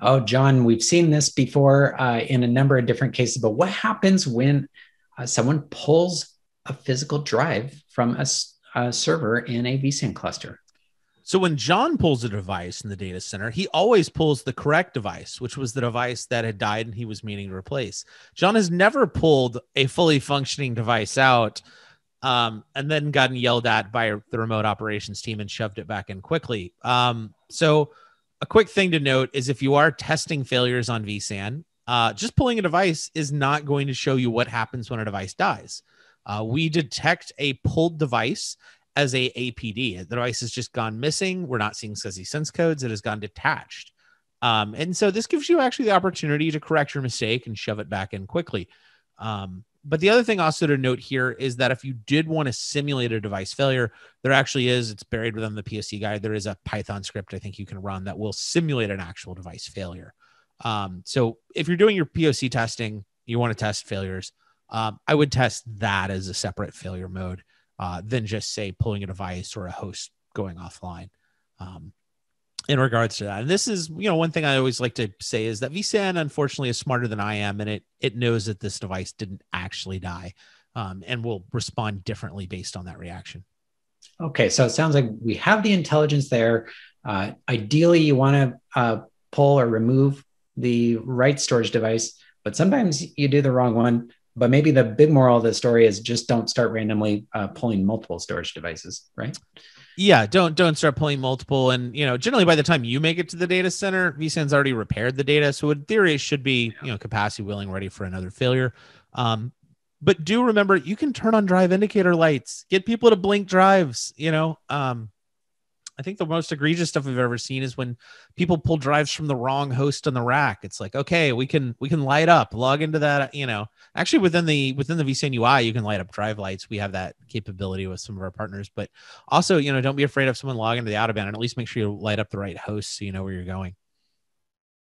oh, John, we've seen this before uh, in a number of different cases, but what happens when uh, someone pulls a physical drive from a, a server in a vSAN cluster? So when John pulls a device in the data center, he always pulls the correct device, which was the device that had died and he was meaning to replace. John has never pulled a fully functioning device out um, and then gotten yelled at by the remote operations team and shoved it back in quickly. Um, so a quick thing to note is if you are testing failures on vSAN, uh, just pulling a device is not going to show you what happens when a device dies. Uh, we detect a pulled device as a APD. The device has just gone missing. We're not seeing SCSI sense codes. It has gone detached. Um, and so this gives you actually the opportunity to correct your mistake and shove it back in quickly. Um, but the other thing also to note here is that if you did want to simulate a device failure, there actually is, it's buried within the POC guide. There is a Python script I think you can run that will simulate an actual device failure. Um, so if you're doing your POC testing, you want to test failures. Um, I would test that as a separate failure mode uh, than just say pulling a device or a host going offline. Um, in regards to that. And this is, you know, one thing I always like to say is that VCN unfortunately is smarter than I am, and it it knows that this device didn't actually die, um, and will respond differently based on that reaction. Okay, so it sounds like we have the intelligence there. Uh, ideally, you want to uh, pull or remove the right storage device, but sometimes you do the wrong one but maybe the big moral of the story is just don't start randomly uh, pulling multiple storage devices right yeah don't don't start pulling multiple and you know generally by the time you make it to the data center vsan's already repaired the data so in theory it should be you know capacity willing ready for another failure um, but do remember you can turn on drive indicator lights get people to blink drives you know um, I think the most egregious stuff we've ever seen is when people pull drives from the wrong host on the rack. It's like, okay, we can we can light up, log into that, you know. Actually, within the within the vSAN UI, you can light up drive lights. We have that capability with some of our partners, but also, you know, don't be afraid of someone logging into the out of band and at least make sure you light up the right host so you know where you're going.